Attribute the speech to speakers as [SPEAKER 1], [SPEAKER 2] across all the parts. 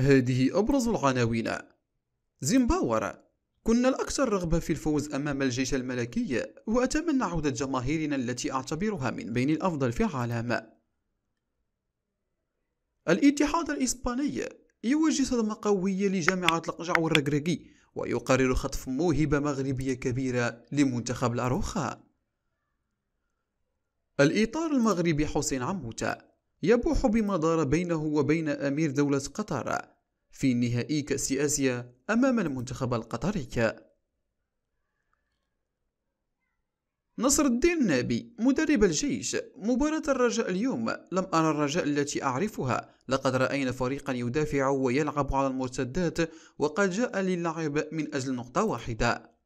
[SPEAKER 1] هذه أبرز العناوين زيمباور كنا الأكثر رغبة في الفوز أمام الجيش الملكي وأتمنى عودة جماهيرنا التي أعتبرها من بين الأفضل في العالم الاتحاد الإسباني يوجه صدمة قوية لجامعة القجع والرقرقي ويقرر خطف موهبة مغربية كبيرة لمنتخب الأروخة الإطار المغربي حسين عموتا يبوح بما دار بينه وبين أمير دولة قطر في نهائي كأس آسيا أمام المنتخب القطري نصر الدين نابي مدرب الجيش مباراة الرجاء اليوم لم أرى الرجاء التي أعرفها لقد رأينا فريقا يدافع ويلعب على المرتدات وقد جاء للعب من أجل نقطة واحدة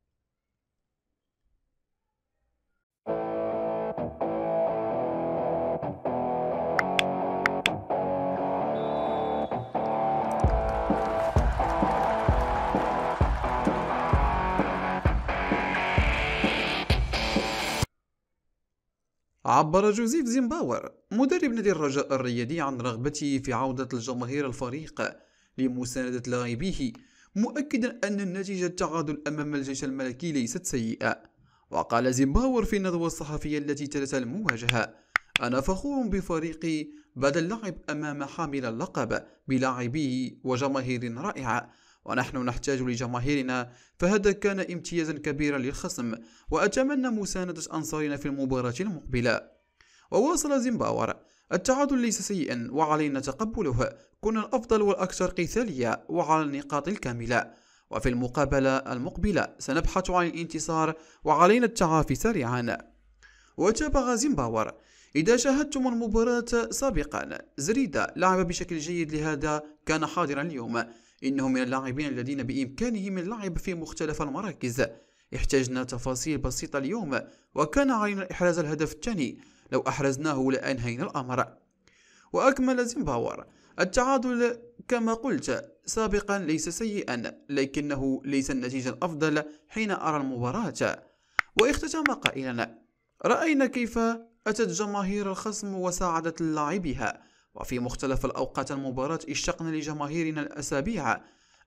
[SPEAKER 1] عبر جوزيف زيمباور مدرب نادي الرجاء الرياضي عن رغبته في عودة الجماهير الفريق لمساندة لاعبيه مؤكدا أن النتيجة التعادل أمام الجيش الملكي ليست سيئة وقال زيمباور في الندوة الصحفية التي تلت المواجهة أنا فخور بفريقي بعد اللعب أمام حامل اللقب بلاعبيه وجماهير رائعة ونحن نحتاج لجماهيرنا فهذا كان امتيازا كبيرا للخصم وأتمنى مساندة أنصارنا في المباراة المقبلة وواصل زيمباور التعادل ليس سيئا وعلينا تقبله كنا الأفضل والأكثر قتالية وعلى النقاط الكاملة وفي المقابلة المقبلة سنبحث عن الانتصار وعلينا التعافي سريعا وتابع زيمباور إذا شاهدتم المباراة سابقا زريدة لعب بشكل جيد لهذا كان حاضرا اليوم إنه من اللاعبين الذين بإمكانهم اللعب في مختلف المراكز احتاجنا تفاصيل بسيطة اليوم وكان علينا إحراز الهدف الثاني لو أحرزناه لأنهينا الأمر وأكمل زيمباور التعادل كما قلت سابقا ليس سيئا لكنه ليس النتيجة الأفضل حين أرى المباراة واختتم قائلا رأينا كيف أتت جماهير الخصم وساعدت لاعبها وفي مختلف الأوقات المباراة اشتقنا لجماهيرنا الأسابيع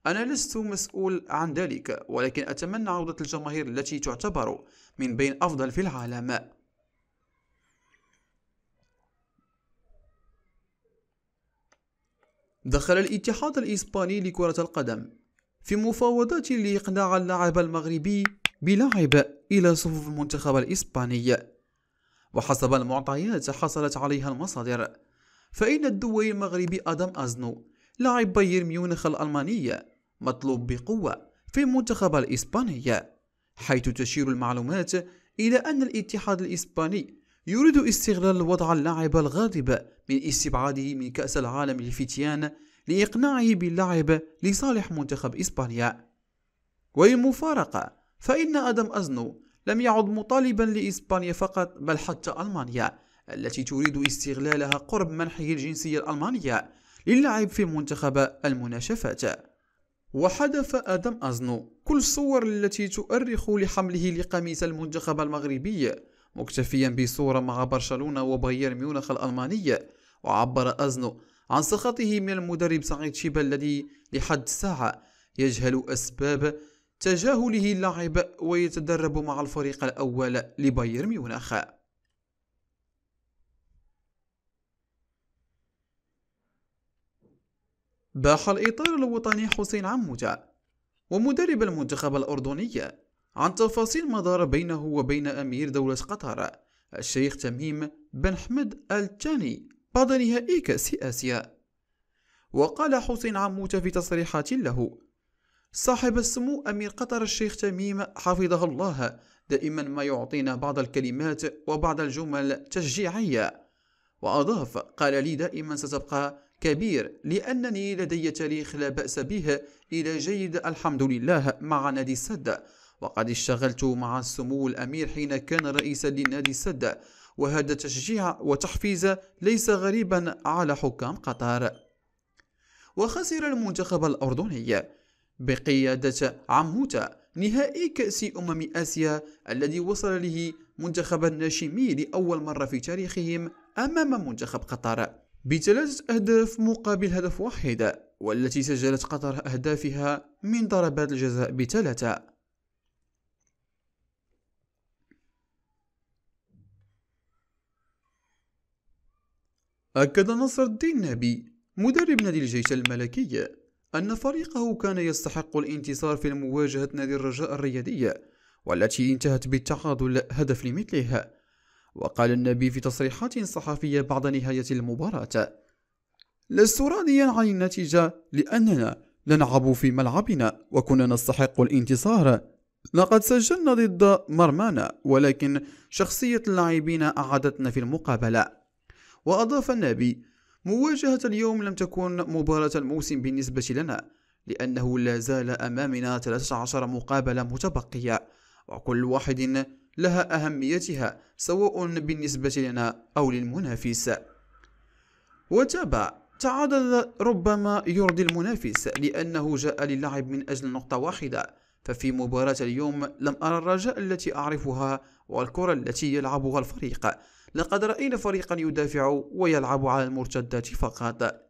[SPEAKER 1] أنا لست مسؤول عن ذلك ولكن أتمنى عودة الجماهير التي تعتبر من بين أفضل في العالم دخل الاتحاد الإسباني لكرة القدم في مفاوضات لإقناع اللاعب المغربي بلعب إلى صفوف المنتخب الإسباني وحسب المعطيات حصلت عليها المصادر فإن الدوي المغربي آدم أزنو لاعب بايرن ميونخ الألمانية مطلوب بقوة في المنتخب الإسباني حيث تشير المعلومات إلى أن الاتحاد الإسباني يريد استغلال وضع اللاعب الغاضب من استبعاده من كأس العالم للفتيان لإقناعه باللعب لصالح منتخب إسبانيا وللمفارقة فإن آدم أزنو لم يعد مطالبا لإسبانيا فقط بل حتى ألمانيا التي تريد استغلالها قرب منحه الجنسية الألمانية للعب في منتخب المناشفات وحذف آدم أزنو كل الصور التي تؤرخ لحمله لقميص المنتخب المغربي مكتفيا بصورة مع برشلونة وبايرن ميونخ الألماني وعبر أزنو عن سخطه من المدرب سعيد شيبا الذي لحد الساعة يجهل أسباب تجاهله اللاعب ويتدرب مع الفريق الأول لبايرن ميونخ باح الإطار الوطني حسين عمودة ومدرب المنتخب الأردني عن تفاصيل ما دار بينه وبين أمير دولة قطر الشيخ تميم بن حمد الثاني بعد نهائي كأس آسيا وقال حسين عموتة في تصريحات له صاحب السمو أمير قطر الشيخ تميم حفظه الله دائما ما يعطينا بعض الكلمات وبعض الجمل تشجيعية وأضاف قال لي دائما ستبقى كبير لأنني لدي تاريخ لا بأس به إلى جيد الحمد لله مع نادي السد وقد اشتغلت مع السمو الأمير حين كان رئيسا لنادي السد وهذا تشجيع وتحفيز ليس غريبا على حكام قطر وخسر المنتخب الأردني بقيادة عموتة نهائي كأس أمم آسيا الذي وصل له منتخب الناشمي لأول مرة في تاريخهم أمام منتخب قطر بثلاثة أهداف مقابل هدف واحد والتي سجلت قطر أهدافها من ضربات الجزاء بثلاثة أكد نصر الدين نبي مدرب نادي الجيش الملكي أن فريقه كان يستحق الانتصار في مواجهة نادي الرجاء الرياضية والتي انتهت بالتعادل هدف لمثلها وقال النبي في تصريحات صحفية بعد نهاية المباراة لست راضيا عن النتيجة لأننا نلعب في ملعبنا وكنا نستحق الانتصار لقد سجلنا ضد مرمانا ولكن شخصية اللاعبين أعادتنا في المقابلة وأضاف النبي مواجهة اليوم لم تكن مباراة الموسم بالنسبة لنا لأنه لا زال أمامنا 13 مقابلة متبقية وكل واحد لها أهميتها سواء بالنسبة لنا أو للمنافس وتابع تعادل ربما يرضي المنافس لأنه جاء للعب من أجل نقطة واحدة ففي مباراة اليوم لم أرى الرجاء التي أعرفها والكرة التي يلعبها الفريق لقد رأينا فريقا يدافع ويلعب على المرتدات فقط